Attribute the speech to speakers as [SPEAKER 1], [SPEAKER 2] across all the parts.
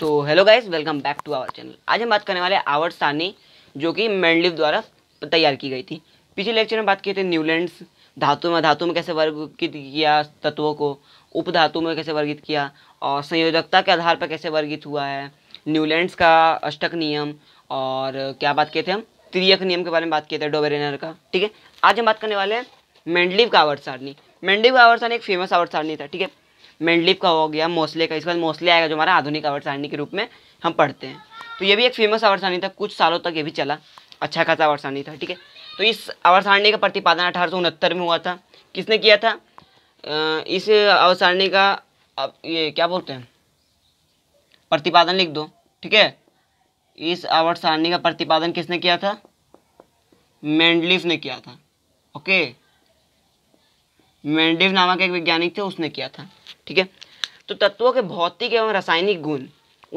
[SPEAKER 1] तो hello guys welcome back to our channel आज हम बात करने वाले आवर सानी जो कि मेंडलिव द्वारा तैयार की गई थी पिछले लेक्चर में बात किए थे न्यूलैंड्स धातु में धातु में कैसे वर्गीकृत किया तत्वों को उप धातु में कैसे वर्गित किया और संयोजकता के आधार पर कैसे वर्गित हुआ है न्यूलैंड्स का अष्टक नियम और क्या बात किए थे हम त्रियक नियम के बारे में बात किए थे डोबेरेनर का ठीक है आज हम बात करने वाले हैं मेंडलिव का आवर सारणी मेंडलिव का आवर सारणी एक फेमस आवर सारणी था ठीक है मेंडलिप का हो गया मोसले का इसके बाद मोसले आएगा जो हमारा आधुनिक अवर सारणी के रूप में हम पढ़ते हैं तो ये भी एक फेमस अवर सारणी था कुछ सालों तक ये भी चला अच्छा खासा अवर सारणी था ठीक है तो इस अवर सारणी का प्रतिपादन अठारह में हुआ था किसने किया था इस अवर सारणी का ये क्या बोलते हैं प्रतिपादन लिख दो ठीक है इस आवर्त सारणी का प्रतिपादन किसने किया था मेंडलिफ ने किया था ओके मेंडलिफ नामक एक वैज्ञानिक थे उसने किया था ठीक है तो तत्वों के भौतिक एवं रासायनिक गुण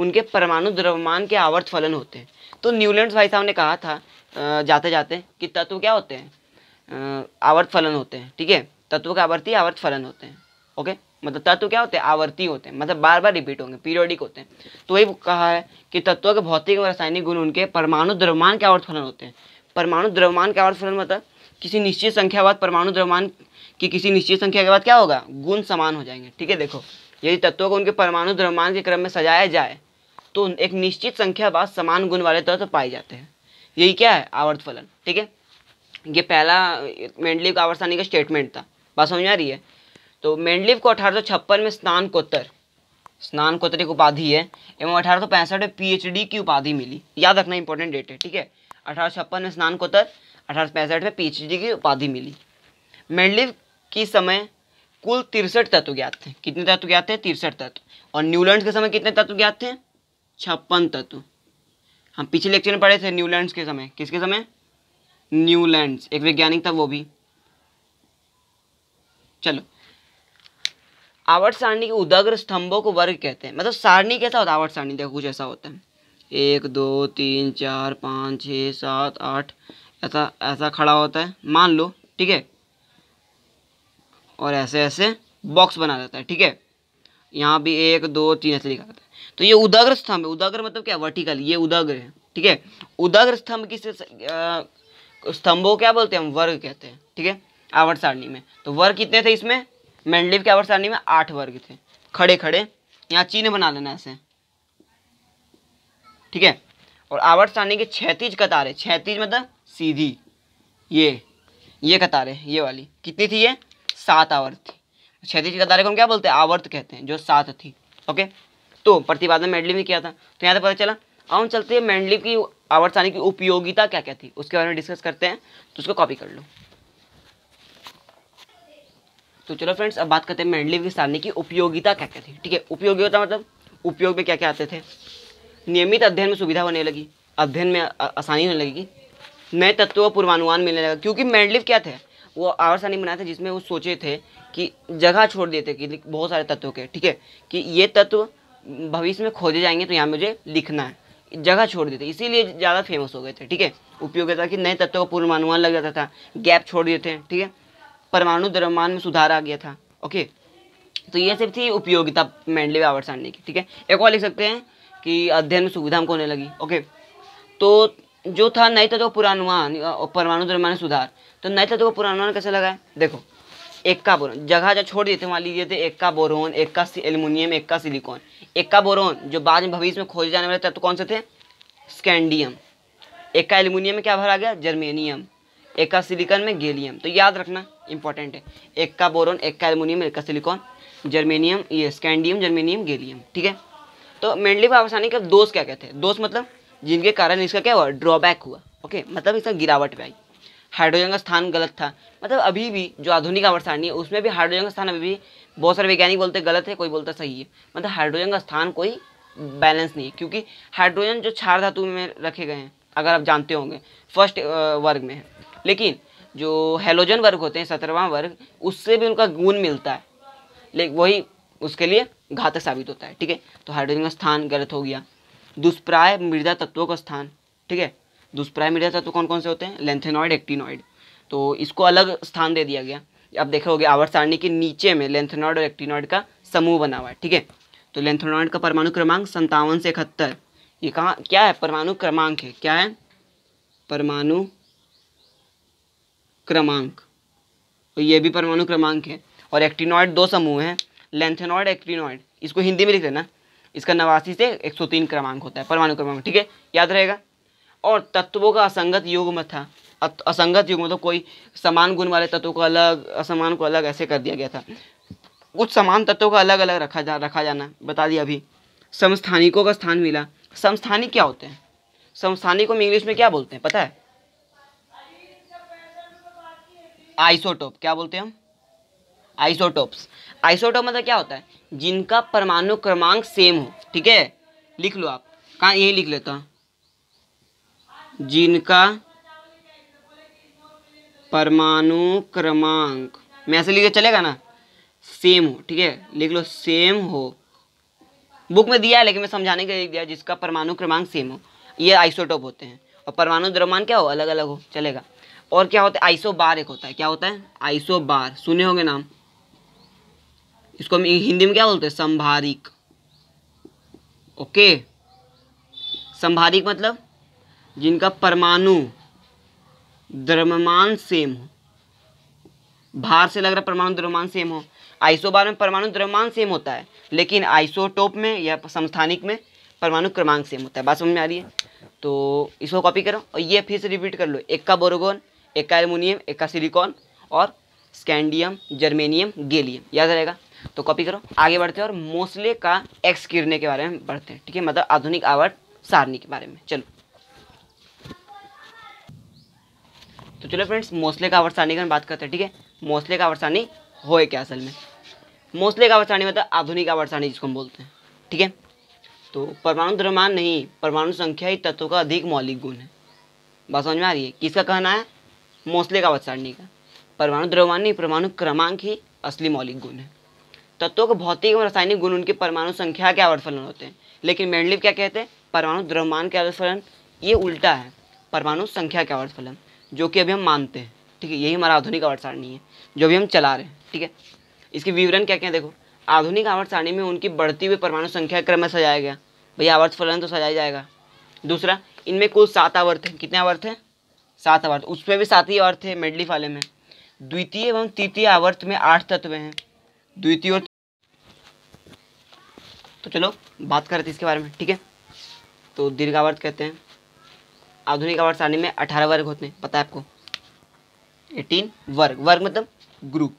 [SPEAKER 1] उनके परमाणु द्रव्यमान के आवर्त फलन होते हैं तो न्यूलैंड भाई साहब ने कहा था जाते जाते कि तत्व क्या होते हैं आवर्त फलन होते हैं ठीक है तत्व के आवर्ती आवर्त फलन होते हैं ओके मतलब तत्व क्या होते हैं आवर्ती होते हैं मतलब बार बार रिपीट होंगे पीरियोडिक होते हैं तो वही कहा है कि तत्वों के भौतिक और रासायनिक गुण उनके परमाणु द्रव्यमान के आवर्त फलन होते हैं परमाणु द्रव्यमान के आवर्त फलन मतलब किसी निश्चित संख्या बाद परमाणु द्रव्यमान की किसी निश्चित संख्या के बाद क्या होगा गुण समान हो जाएंगे ठीक है देखो यदि तत्वों को उनके परमाणु द्रव्यमान के क्रम में सजाया जाए तो एक निश्चित संख्या बाद समान गुण वाले तत्व तो पाए जाते हैं यही क्या है आवर्त फलन ठीक है ये पहला मेंडलिव का आवर्त सारणी का स्टेटमेंट था बात समझ में आ रही है तो मेंडलिव को अठारह में स्नानकोत्तर स्नानकोत्तर एक उपाधि है एवं अठारह में पीएचडी की उपाधि मिली याद रखना इंपॉर्टेंट डेट है ठीक है अठारह में स्नानकोत्तर अठारह में पीएचडी की उपाधि मिली मेंडलिव की समय कुल तिरसठ तत्व ज्ञात थे कितने तत्व ज्ञात थे तिरसठ तत्व और न्यूलैंड के समय कितने तत्व ज्ञात थे छप्पन तत्व हम पिछले लेक्चर में पढ़े थे न्यूलैंड के समय किसके समय न्यूलैंड एक वैज्ञानिक था वो भी चलो आवर्त सारणी के उदग्र स्तंभों को वर्ग कहते हैं मतलब सारणी कैसा होता है आवर्त सारणी देखो कुछ ऐसा होता है एक दो तीन चार पाँच छः सात आठ ऐसा ऐसा खड़ा होता है मान लो ठीक है और ऐसे ऐसे बॉक्स बना देता है ठीक है यहाँ भी एक दो तीन ऐसे लिखा जाता है तो ये उदाग्र स्तंभ है उदाग्र मतलब क्या वर्टिकल ये उदाग्र है ठीक है उदाग्र स्तंभ किस स्तंभों क्या बोलते हैं हम वर्ग कहते हैं ठीक है आवर्त सारणी में तो वर्ग कितने थे इसमें मैंडलिव के आवर्त सारणी में आठ वर्ग थे खड़े खड़े यहाँ चिन्ह बना लेना ऐसे ठीक है और आवर्त सारणी के छैतीज कतारे छैतीज मतलब सीधी ये ये कतारें ये वाली कितनी थी ये सात आवर्त थी क्षतिज कतारें को हम क्या बोलते हैं आवर्त कहते हैं जो सात थी ओके तो प्रतिपादन मेडलिव में किया था तो यहाँ से पता चला अब हम चलते हैं मेंडलिव की आवर्त सारणी की उपयोगिता क्या क्या थी उसके बारे में डिस्कस करते हैं तो उसको कॉपी कर लो तो चलो फ्रेंड्स अब बात करते हैं मेंडलिव की सारणी की उपयोगिता क्या क्या थी ठीक है उपयोगिता मतलब उपयोग में क्या क्या आते थे नियमित अध्ययन में सुविधा होने लगी अध्ययन में आसानी होने लगी नए तत्व और पूर्वानुमान मिलने लगा क्योंकि मैंडलिव क्या थे वो आवर नहीं बनाए थे जिसमें वो सोचे थे कि जगह छोड़ दिए थे कि बहुत सारे तत्वों के ठीक है कि ये तत्व भविष्य में खोजे जाएंगे तो यहाँ मुझे लिखना है जगह छोड़ देते इसीलिए ज़्यादा फेमस हो गए थे ठीक है उपयोग था कि नए तत्वों का पूर्वानुमान लग जाता था गैप छोड़ दिए थे ठीक है परमाणु द्रव्यमान में सुधार आ गया था ओके तो ये सब थी उपयोगिता आवर सानी की ठीक है एक और लिख सकते हैं कि अध्ययन में सुविधा हमको होने लगी ओके तो जो था नए तत्व पुरानुमान परमाणु द्रव्यमान सुधार तो नए तत्व पुरानुमान कैसे लगाए देखो एक का बोरोन जगह जहाँ छोड़ दिए थे वहाँ थे थे का बोरोन एक का एल्यूमिनियम का सिलिकॉन का बोरोन जो बाद में भविष्य में खोजे जाने वाले तत्व कौन से थे स्कैंडियम एक का एल्यूमिनियम में क्या भरा गया जर्मेनियम एक का सिलिकॉन में गेलियम तो याद रखना इंपॉर्टेंट है एक का बोरोन एक का एल्यूमिनियम का सिलिकॉन जर्मेनियम ये स्कैंडियम जर्मेनियम गेलियम ठीक है तो मेनली आसानी के दोष क्या कहते हैं दोष मतलब जिनके कारण इसका क्या हुआ ड्रॉबैक हुआ ओके मतलब इसका गिरावट भी आई हाइड्रोजन का स्थान गलत था मतलब अभी भी जो आधुनिक आवर्त सारणी है उसमें भी हाइड्रोजन का स्थान अभी भी बहुत सारे वैज्ञानिक बोलते गलत है कोई बोलता सही है मतलब हाइड्रोजन का स्थान कोई बैलेंस नहीं है क्योंकि हाइड्रोजन जो क्षार धातु में रखे गए हैं अगर आप जानते होंगे फर्स्ट वर्ग में है लेकिन जो हेलोजन वर्ग होते हैं सत्रहवा वर्ग उससे भी उनका गुण मिलता है लेकिन वही उसके लिए घातक साबित होता है ठीक है तो हाइड्रोजन का स्थान गलत हो गया दुष्प्राय मृदा तत्वों का स्थान ठीक है दुष्प्राय मृदा तत्व कौन कौन से होते हैं लेंथेनॉइड एक्टिनॉइड तो इसको अलग स्थान दे दिया गया आप देखा होगा आवर्त सारणी के नीचे में लेंथेनॉइड और एक्टिनॉइड का समूह बना हुआ है ठीक है तो लेंथेनॉइड का परमाणु क्रमांक संतावन से इकहत्तर ये कहाँ क्या है परमाणु क्रमांक है क्या है परमाणु क्रमांक तो ये भी परमाणु क्रमांक है और एक्टिनॉइड दो समूह हैं लेंथेनॉइड एक्टिनॉइड इसको हिंदी में लिख देना इसका नवासी से 103 क्रमांक होता है परमाणु क्रमांक ठीक है याद रहेगा और तत्वों का असंगत युग्म था असंगत युग मतलब कोई समान गुण वाले तत्वों को अलग असमान को अलग ऐसे कर दिया गया था कुछ समान तत्वों का अलग अलग रखा जा रखा जाना बता दिया अभी समस्थानिकों का स्थान मिला समस्थानिक क्या होते हैं समस्थानिक में इंग्लिश में क्या बोलते हैं पता है आइसोटोप क्या बोलते हैं हम आइसोटोप्स आइसोटोप मतलब क्या होता है जिनका परमाणु क्रमांक सेम हो ठीक है लिख लो आप कहाँ यही लिख लेता हूँ जिनका परमाणु क्रमांक मैं ऐसे लिखे चलेगा ना सेम हो ठीक है लिख लो सेम हो बुक में दिया है लेकिन मैं समझाने के लिए दिया जिसका परमाणु क्रमांक सेम हो ये आइसोटोप होते हैं और परमाणु द्रव्यमान क्या हो अलग अलग हो चलेगा और क्या होता है आइसो बार एक होता है क्या होता है आइसो बार सुने होंगे नाम इसको हम हिंदी में क्या बोलते हैं संभारिक ओके संभारिक मतलब जिनका परमाणु द्रव्यमान सेम हो भार से लग रहा परमाणु द्रव्यमान सेम हो आइसो बार में परमाणु द्रव्यमान सेम होता है लेकिन आइसोटोप में या संस्थानिक में परमाणु क्रमांक सेम होता है बात समझ में आ रही है तो इसको कॉपी करो और ये फिर से रिपीट कर लो एक का बोरोगोन एक का एलमोनियम एक का सिलिकॉन और स्कैंडियम जर्मेनियम गेलियम याद रहेगा तो कॉपी करो आगे बढ़ते हैं और मोसले का एक्स किरने के बारे में बढ़ते हैं ठीक है मतलब आधुनिक आवर्त सारणी के बारे में चलो तो चलो फ्रेंड्स मोसले का आवर्त सारणी की बात करते हैं ठीक है मोसले का आवर्त सारणी हो क्या असल में मोसले का आवर्त सारणी मतलब आधुनिक आवर्त सारणी जिसको हम बोलते हैं ठीक है तो परमाणु द्रव्यमान नहीं परमाणु संख्या ही तत्वों का अधिक मौलिक गुण है बात समझ में आ रही है किसका कहना है मोसले का आवर्त सारणी का परमाणु द्रव्यमान नहीं परमाणु क्रमांक ही असली मौलिक गुण है तत्वों के भौतिक और रासायनिक गुण उनके परमाणु संख्या के आवर्त फलन होते हैं लेकिन मेंडलिव क्या कहते हैं परमाणु द्रव्यमान के आवर्त फलन ये उल्टा है परमाणु संख्या के आवर्त फलन जो कि अभी हम मानते हैं ठीक है यही हमारा आधुनिक आवर्त सारणी है जो अभी हम चला रहे हैं ठीक है इसके विवरण क्या क्या देखो आधुनिक आवर्त सारणी में उनकी बढ़ती हुई परमाणु संख्या क्रम में सजाया गया भैया आवर्त फलन तो सजाया जाएगा दूसरा इनमें कुल सात आवर्त हैं कितने आवर्त हैं सात आवर्त उसमें भी सात ही आवर्त है मेडलिफ वाले में द्वितीय एवं तृतीय आवर्त में आठ तत्व हैं द्वितीय और तो चलो बात करते हैं इसके बारे में ठीक है तो दीर्घावर्त कहते हैं आधुनिक आवर्त सारणी में अठारह वर्ग होते हैं पता है आपको एटीन वर्ग वर्ग मतलब ग्रुप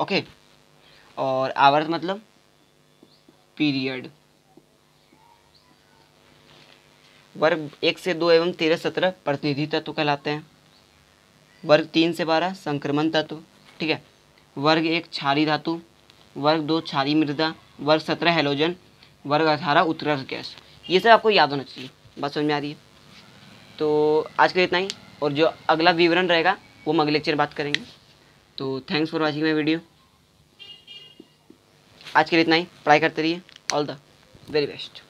[SPEAKER 1] ओके और आवर्त मतलब पीरियड वर्ग एक से दो एवं तेरह सत्रह प्रतिनिधि तत्व कहलाते हैं वर्ग तीन से बारह संक्रमण तत्व ठीक है वर्ग एक क्षारी धातु वर्ग दो छारी मृदा वर्ग सत्रह हेलोजन वर्ग अठारह उत्तरस गैस ये सब आपको याद होना चाहिए बात समझ में आ रही है तो आज के लिए इतना ही और जो अगला विवरण रहेगा वो हम अगले लेक्चर बात करेंगे तो thanks for watching my video आज के लिए इतना ही पढ़ाई करते रहिए ऑल द वेरी बेस्ट